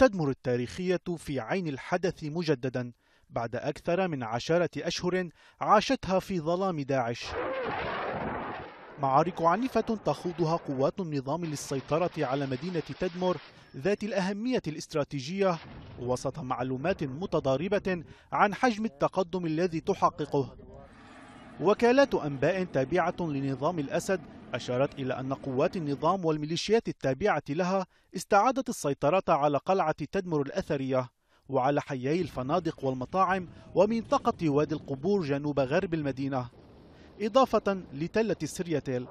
تدمر التاريخية في عين الحدث مجددا بعد أكثر من عشرة أشهر عاشتها في ظلام داعش معارك عنيفة تخوضها قوات النظام للسيطرة على مدينة تدمر ذات الأهمية الاستراتيجية وسط معلومات متضاربة عن حجم التقدم الذي تحققه وكالات أنباء تابعة لنظام الأسد أشارت إلى أن قوات النظام والميليشيات التابعة لها استعادت السيطرة على قلعة تدمر الأثرية وعلى حيي الفنادق والمطاعم ومنطقة وادي القبور جنوب غرب المدينة إضافة لتلة السريتيل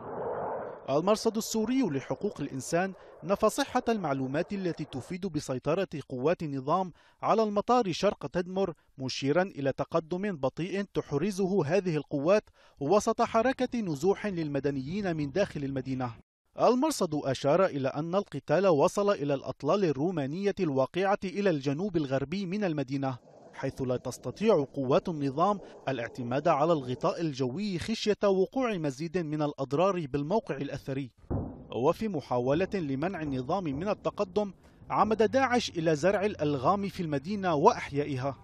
المرصد السوري لحقوق الإنسان نفى صحة المعلومات التي تفيد بسيطرة قوات النظام على المطار شرق تدمر مشيرا إلى تقدم بطيء تحرزه هذه القوات وسط حركة نزوح للمدنيين من داخل المدينة المرصد أشار إلى أن القتال وصل إلى الأطلال الرومانية الواقعة إلى الجنوب الغربي من المدينة حيث لا تستطيع قوات النظام الاعتماد على الغطاء الجوي خشية وقوع مزيد من الأضرار بالموقع الأثري وفي محاولة لمنع النظام من التقدم عمد داعش إلى زرع الألغام في المدينة وأحيائها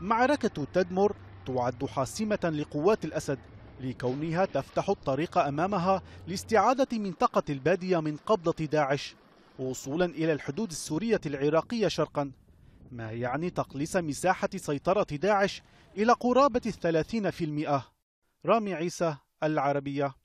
معركة تدمر تعد حاسمة لقوات الأسد لكونها تفتح الطريق أمامها لاستعادة منطقة البادية من قبضة داعش وصولا إلى الحدود السورية العراقية شرقا ما يعني تقليص مساحة سيطرة داعش إلى قرابة الثلاثين في المئة رامي عيسى العربية